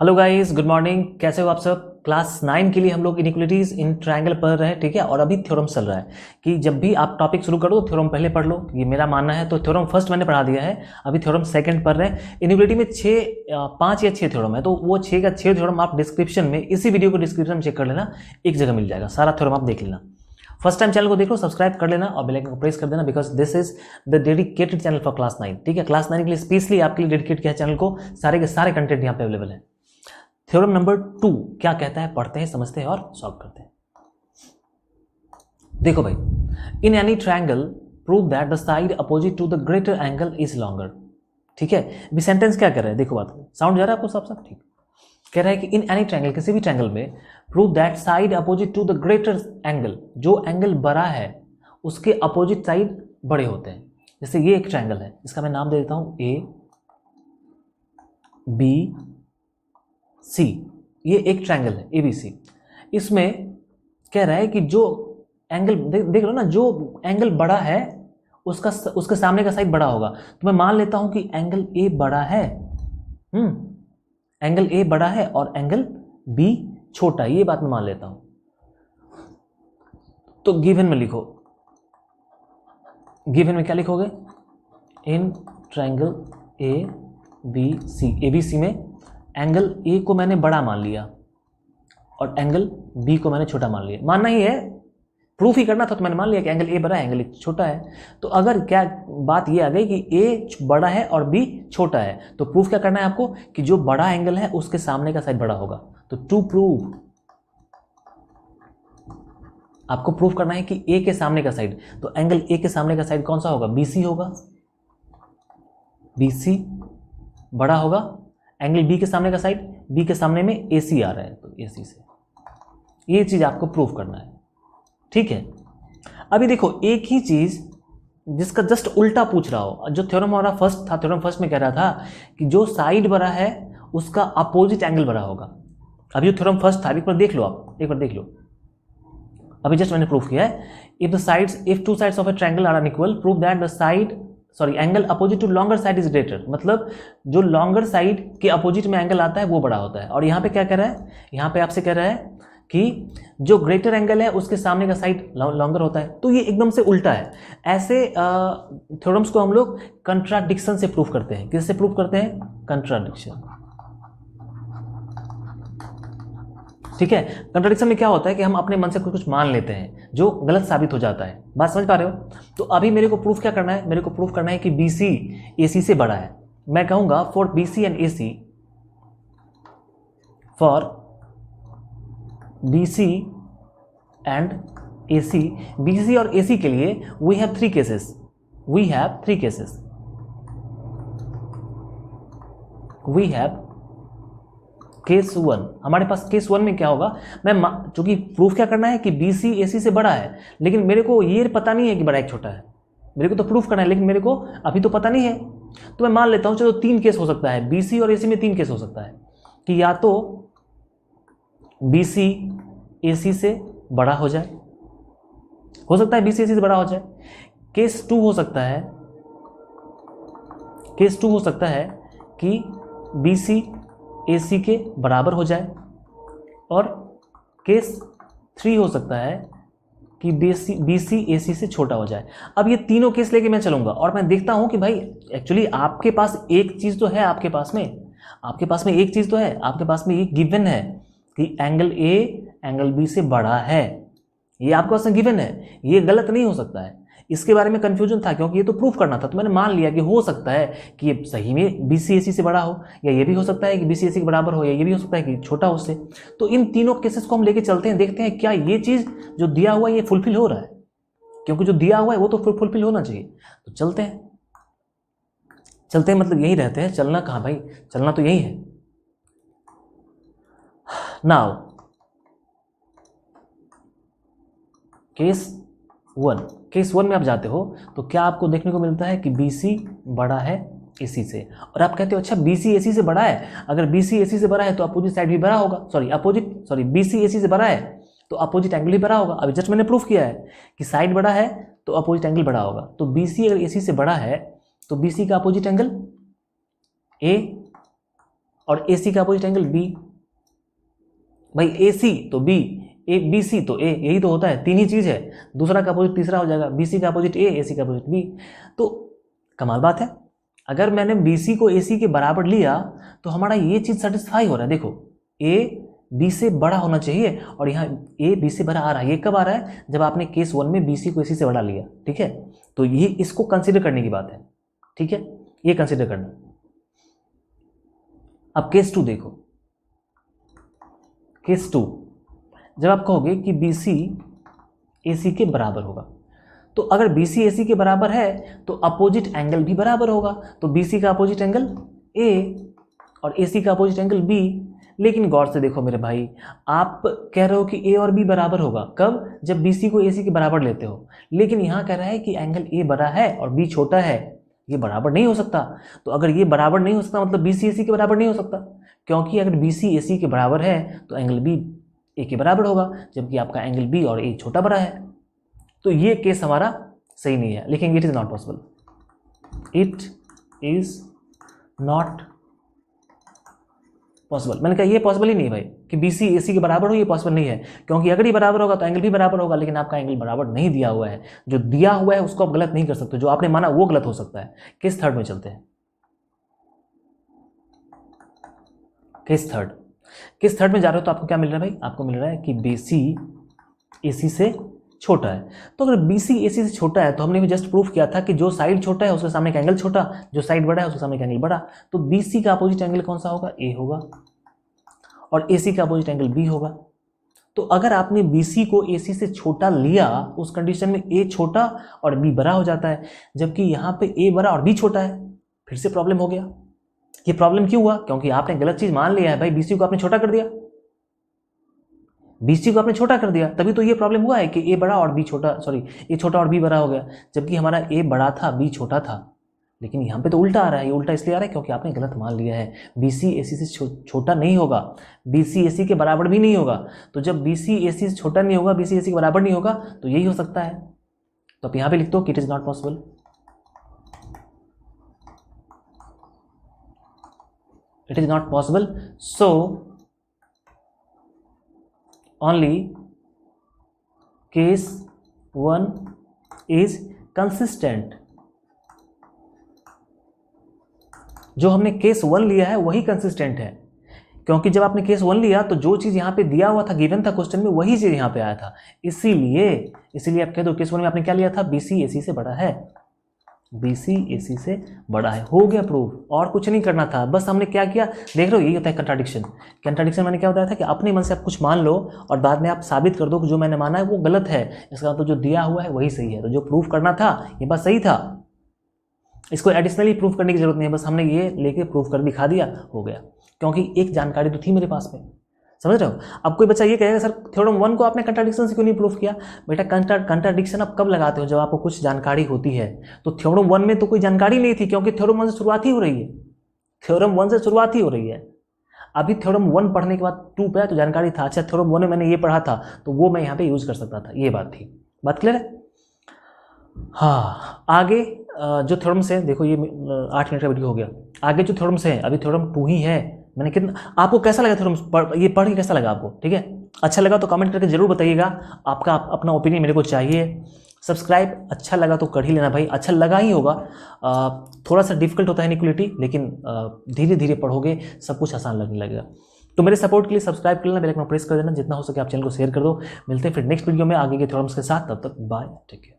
hello guys good morning कैसे हो आप सब क्लास नाइन के लिए हम लोग इनिक्वलिटीज़ इन ट्रायंगल पढ़ रहे हैं ठीक है और अभी थ्योरम चल रहा है कि जब भी आप टॉपिक शुरू करो तो थ्योरम पहले पढ़ लो ये मेरा मानना है तो थ्योरम फर्स्ट मैंने पढ़ा दिया है अभी थ्योरम सेकंड पढ़ रहे हैं इनिक्वलिटी में छः पाँच या छः थ्योरम है तो वो छः का छः थ्योरम आप डिस्क्रिप्शन में इसी वीडियो को डिस्क्रिप्शन में चेक कर लेना एक जगह मिल जाएगा सारा थ्योरम आप देख लेना फर्स्ट टाइम चैनल को देख लो सब्सक्राइब कर लेना और बेलाइकन को प्रेस कर देना because this is the dedicated channel for class nine ठीक है क्लास नाइन के लिए स्पेशली आपके लिए डेडिकेट किया चैनल को सारे के सारे कंटेंट यहाँ पे अवेलेबल है थ्योरम नंबर टू क्या कहता है पढ़ते हैं समझते हैं और सॉल्व करते हैं देखो भाई in any triangle prove that the side opposite to the greater angle is longer ठीक है अभी सेंटेंस क्या कर रहे हैं देखो बात साउंड जा रहा है आपको साफ साफ ठीक कह रहा है कि इन एनी ट्राइंगल किसी भी ट्राइंगल में prove that side opposite to the greater angle जो एंगल बड़ा है उसके अपोजिट साइड बड़े होते हैं जैसे ये एक ट्रैंगल है इसका मैं नाम दे देता हूँ ए बी सी ये एक ट्रायंगल है ए बी सी इसमें कह रहा है कि जो एंगल दे, देख लो ना जो एंगल बड़ा है उसका उसके सामने का साइड बड़ा होगा तो मैं मान लेता हूं कि एंगल ए बड़ा है हम्म एंगल ए बड़ा है और एंगल बी छोटा ये बात मैं मान लेता हूं तो गिवन में लिखो गिवन में क्या लिखोगे in triangle A B C A B C में एंगल ए को मैंने बड़ा मान लिया और एंगल बी को मैंने छोटा मान लिया मानना ही है प्रूफ ही करना था तो मैंने मान लिया कि एंगल ए बड़ा है एंगल ए छोटा है तो अगर क्या बात ये आ गई कि ए बड़ा है और बी छोटा है तो प्रूफ क्या करना है आपको कि जो बड़ा एंगल है उसके सामने का साइड बड़ा होगा तो टू प्रूव आपको प्रूफ करना है कि ए के सामने का साइड तो एंगल ए के सामने का साइड कौन सा होगा बी सी होगा बी सी बड़ा होगा एंगल बी के सामने का साइड बी के सामने में ए सी आ रहा है तो ए सी से ये चीज़ आपको प्रूफ करना है ठीक है अभी देखो एक ही चीज़ जिसका जस्ट उल्टा पूछ रहा हो जो थ्योरम हमारा फर्स्ट था थ्योरम फर्स्ट में कह रहा था कि जो साइड बड़ा है उसका अपोजिट एंगल बड़ा होगा अभी जो थ्योरम फर्स्ट था एक बार देख लो आप एक बार देख लो अभी जस्ट मैंने प्रूफ किया है if the sides if two sides of a triangle are unequal prove that the side sorry angle opposite to longer side is greater मतलब जो लॉन्गर साइड के अपोजिट में एंगल आता है वो बड़ा होता है और यहाँ पे क्या कह रहा है यहाँ पे आपसे कह रहा है कि जो ग्रेटर एंगल है उसके सामने का साइड लॉन्गर होता है तो ये एकदम से उल्टा है ऐसे थ्योरम्स को हम लोग कंट्राडिक्शन से प्रूफ करते हैं किससे प्रूफ करते हैं कंट्राडिक्शन ठीक है कंट्रडिक्शन में क्या होता है कि हम अपने मन से कुछ कुछ मान लेते हैं जो गलत साबित हो जाता है बात समझ पा रहे हो तो अभी मेरे को प्रूफ क्या करना है मेरे को प्रूफ करना है कि बी सी ए सी से बड़ा है मैं कहूंगा for B C and A C for B C and A C B C और ए सी के लिए we have three cases we have three cases we have case one हमारे पास केस वन में क्या होगा मैं चूंकि प्रूफ क्या करना है कि बी सी ए सी से बड़ा है लेकिन मेरे को ये पता नहीं है कि बड़ा एक छोटा है मेरे को तो प्रूफ करना है लेकिन मेरे को अभी तो पता नहीं है तो मैं मान लेता हूं चलो तीन केस हो सकता है बी सी और ए सी में तीन केस हो सकता है कि या तो बी सी ए सी से बड़ा हो जाए हो सकता है बी सी ए सी से बड़ा हो जाए केस टू हो सकता है केस टू हो सकता है कि बी सी ए सी के बराबर हो जाए और केस थ्री हो सकता है कि बी सी बी सी ए सी से छोटा हो जाए अब ये तीनों केस लेके मैं चलूँगा और मैं देखता हूँ कि भाई एक्चुअली आपके पास एक चीज़ तो है आपके पास में आपके पास में एक चीज़ तो है आपके पास में ये गिवन है कि एंगल ए एंगल बी से बड़ा है ये आपके पास में गिवन है ये गलत नहीं हो सकता है इसके बारे में कन्फ्यूजन था क्योंकि ये तो प्रूफ करना था तो मैंने मान लिया कि हो सकता है कि ये सही में बी से बड़ा हो या ये भी हो सकता है कि बी के बराबर हो या ये भी हो सकता है कि छोटा उससे तो इन तीनों केसेस को हम लेके चलते हैं देखते हैं क्या ये चीज़ जो दिया हुआ है ये फुलफिल हो रहा है क्योंकि जो दिया हुआ है वो तो फुलफिल होना चाहिए तो चलते हैं चलते हैं मतलब यही रहते हैं चलना कहाँ भाई चलना तो यही है now case one case one में आप जाते हो तो क्या आपको देखने को मिलता है कि बी सी बड़ा है ए से और आप कहते हो अच्छा बी सी से बड़ा है अगर बी सी से बड़ा है तो अपोजिट साइड भी बड़ा होगा sorry opposite sorry B C से बड़ा है तो अपोजिट एंगल भी बड़ा होगा अभी जस्ट मैंने प्रूफ किया है कि साइड बड़ा है तो अपोजिट एंगल बड़ा होगा तो बी सी अगर ए सी से बड़ा है तो बी सी का अपोजिट एंगल ए और ए सी का अपोजिट एंगल बी भाई ए सी तो बी ए बी सी तो ए यही तो होता है तीन ही चीज़ है दूसरा का अपोजिट तीसरा हो जाएगा बी सी का अपोजिट ए ए सी का अपोजिट बी तो कमाल बात है अगर मैंने बी सी को ए सी के बराबर लिया तो हमारा ये चीज़ सेटिस्फाई हो रहा है देखो ए बी से बड़ा होना चाहिए और यहाँ ए बी से बड़ा आ रहा है ये कब आ रहा है जब आपने केस वन में बी सी को ए सी से बड़ा लिया ठीक है तो ये इसको कंसिडर करने की बात है ठीक है ये कंसिडर करना अब केस टू देखो केस टू जब आप कहोगे कि बी सी ए सी के बराबर होगा तो अगर बी सी ए सी के बराबर है तो अपोजिट एंगल भी बराबर होगा तो बी सी का अपोजिट एंगल ए और ए सी का अपोजिट एंगल बी लेकिन गौर से देखो मेरे भाई आप कह रहे हो कि ए और बी बराबर होगा कब जब बी सी को ए सी के बराबर लेते हो लेकिन यहाँ कह रहा है कि एंगल ए बड़ा है और बी छोटा है ये बराबर नहीं हो सकता तो अगर ये बराबर नहीं हो सकता मतलब बी सी ए सी के बराबर नहीं हो सकता क्योंकि अगर बी सी ए सी के बराबर है तो एंगल बी ए के बराबर होगा जबकि आपका एंगल बी और ए छोटा बड़ा है तो ये केस हमारा सही नहीं है लिखेंगे it is not possible it is not possible मैंने कहा ये पॉसिबल ही नहीं भाई कि बी सी ए सी के बराबर हो ये पॉसिबल नहीं है क्योंकि अगर ये बराबर होगा तो एंगल भी बराबर होगा लेकिन आपका एंगल बराबर नहीं दिया हुआ है जो दिया हुआ है उसको आप गलत नहीं कर सकते जो आपने माना वो गलत हो सकता है केस थर्ड में चलते हैं केस थर्ड किस थर्ड में जा रहे हो तो आपको क्या मिल रहा है भाई आपको मिल रहा है कि बी सी से छोटा है तो अगर बी सी ए सी से छोटा है तो हमने भी जस्ट प्रूफ किया था कि जो साइड छोटा है उसके सामने का एंगल छोटा जो साइड बड़ा है उसके सामने का एंगल बड़ा तो बी सी का अपोजिट एंगल कौन सा होगा ए होगा और ए सी का अपोजिट एंगल बी होगा तो अगर आपने बी सी को ए सी से छोटा लिया उस कंडीशन में ए छोटा और बी बड़ा हो जाता है जबकि यहाँ पे ए बड़ा और बी छोटा है फिर से प्रॉब्लम हो गया ये प्रॉब्लम क्यों हुआ क्योंकि आपने गलत चीज मान लिया है भाई बीसी को आपने छोटा कर दिया बीसी को आपने छोटा कर दिया तभी तो ये प्रॉब्लम हुआ है कि ए बड़ा और बी छोटा सॉरी ए छोटा और बी बड़ा हो गया जबकि हमारा ए बड़ा था बी छोटा था लेकिन यहाँ पे तो उल्टा आ रहा है ये उल्टा इसलिए आ रहा है क्योंकि आपने गलत मान लिया है बी सी ए सी से छोटा नहीं होगा बी सी ए सी के बराबर भी नहीं होगा तो जब बी सी ए सी से छोटा नहीं होगा बी सी ए सी के बराबर नहीं होगा तो यही हो सकता है तो आप यहाँ पे लिख दो कि it is not possible it is not possible so only case 1 is consistent जो हमने केस वन लिया है वही कंसिस्टेंट है क्योंकि जब आपने केस वन लिया तो जो चीज़ यहां पे दिया हुआ था गिवन था क्वेश्चन में वही चीज़ यहां पे आया था इसीलिए इसीलिए आप कह दो केस वन में आपने क्या लिया था बी सी से बड़ा है बी ए सी से बड़ा है हो गया प्रूफ और कुछ नहीं करना था बस हमने क्या किया देख लो यही होता है कंट्राडिक्शन कंट्राडिक्शन मैंने क्या बताया था कि अपने मन से आप कुछ मान लो और बाद में आप साबित कर दो कि जो मैंने माना है वो गलत है इसका मतलब तो जो दिया हुआ है वही सही है तो जो प्रूफ करना था ये बात सही था इसको एडिशनली प्रूफ करने की जरूरत नहीं है बस हमने ये लेके प्रूफ कर दिखा दिया हो गया क्योंकि एक जानकारी तो थी मेरे पास में समझ रहे हो अब कोई बच्चा ये कहेगा सर थ्योरम वन को आपने कंट्राडिक्शन से क्यों नहीं प्रूफ किया बेटा कंट्राडिक्शन आप कब लगाते हो जब आपको कुछ जानकारी होती है तो थ्योरम वन में तो कोई जानकारी नहीं थी क्योंकि थ्योरम वन से शुरुआत ही हो रही है थ्योरम वन से शुरुआत ही हो रही है अभी थ्योरम वन पढ़ने के बाद टू पे तो जानकारी था अच्छा थ्योरम वन में मैंने ये पढ़ा था तो वो मैं यहाँ पे यूज़ कर सकता था ये बात थी बात क्लियर है हाँ आगे जो थ्योरम्स हैं देखो ये आठ मिनट का वीडियो हो गया आगे जो थ्योरम्स हैं अभी थ्योरम टू ही है मैंने कितना आपको कैसा लगा थोड़ा पढ़, ये पढ़ के कैसा लगा आपको ठीक है अच्छा लगा तो कमेंट करके जरूर बताइएगा आपका आप, अपना ओपिनियन मेरे को चाहिए सब्सक्राइब अच्छा लगा तो कर ही लेना भाई अच्छा लगा ही होगा आ, थोड़ा सा डिफिकल्ट होता है निकुलिटी लेकिन धीरे धीरे पढ़ोगे सब कुछ आसान लगने लगेगा तो मेरे सपोर्ट के लिए सब्सक्राइब कर लेना बेल प्रेस कर देना जितना हो सके आप चैनल को शेयर कर दो मिलते हैं फिर नेक्स्ट वीडियो में आगे के थ्योरम्स के साथ तब तक बाय टेक केयर